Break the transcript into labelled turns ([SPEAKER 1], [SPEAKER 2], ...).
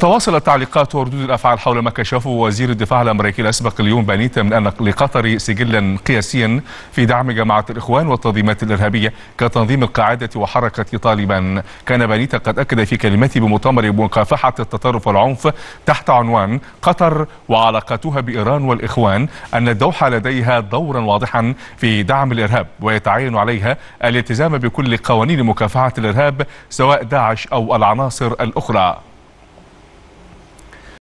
[SPEAKER 1] تواصل تعليقات وردود الافعال حول ما كشفه وزير الدفاع الامريكي الاسبق اليوم بانيتا من ان لقطر سجلا قياسيا في دعم جماعه الاخوان والتنظيمات الارهابيه كتنظيم القاعده وحركه طالبان. كان بانيتا قد اكد في كلمته بمؤتمر مكافحه التطرف والعنف تحت عنوان قطر وعلاقتها بايران والاخوان ان الدوحه لديها دورا واضحا في دعم الارهاب ويتعين عليها الالتزام بكل قوانين مكافحه الارهاب سواء داعش او العناصر الاخرى.